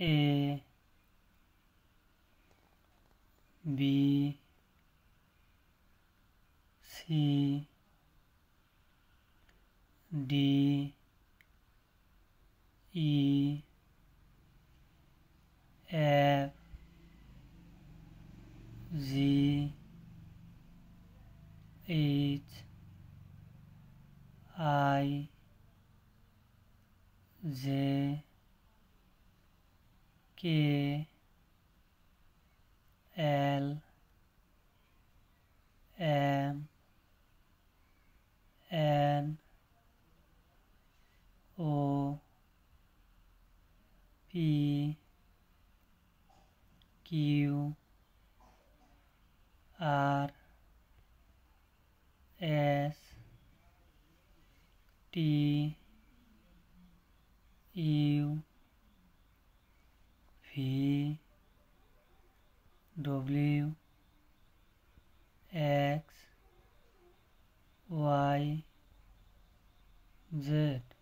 A B C D E F Z H I Z K L M N O P Q R S T U W X Y Z